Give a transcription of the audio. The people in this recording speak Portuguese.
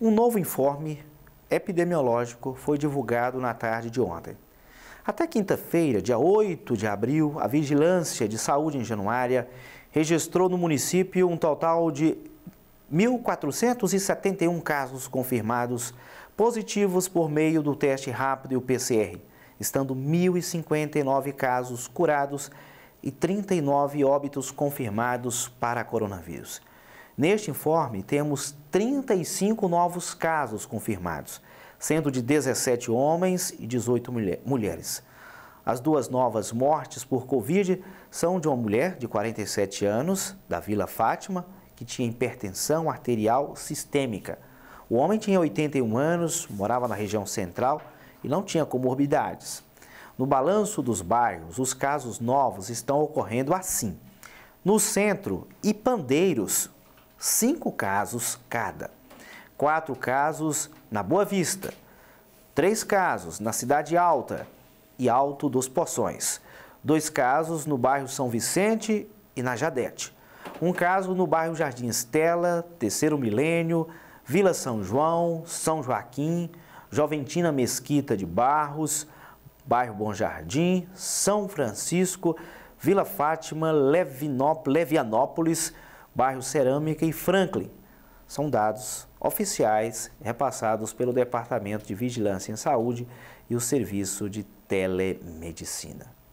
Um novo informe epidemiológico foi divulgado na tarde de ontem. Até quinta-feira, dia 8 de abril, a Vigilância de Saúde em Januária registrou no município um total de 1.471 casos confirmados positivos por meio do teste rápido e o PCR, estando 1.059 casos curados e 39 óbitos confirmados para coronavírus. Neste informe, temos 35 novos casos confirmados, sendo de 17 homens e 18 mulher, mulheres. As duas novas mortes por Covid são de uma mulher de 47 anos, da Vila Fátima, que tinha hipertensão arterial sistêmica. O homem tinha 81 anos, morava na região central e não tinha comorbidades. No balanço dos bairros, os casos novos estão ocorrendo assim. No centro, Ipandeiros, cinco casos cada. Quatro casos na Boa Vista, três casos na Cidade Alta e Alto dos Poções, dois casos no bairro São Vicente e na Jadete, um caso no bairro Jardim Estela, Terceiro Milênio, Vila São João, São Joaquim, Joventina Mesquita de Barros, bairro Bom Jardim, São Francisco, Vila Fátima, Levinópolis, Levianópolis bairro Cerâmica e Franklin. São dados oficiais repassados pelo Departamento de Vigilância em Saúde e o Serviço de Telemedicina.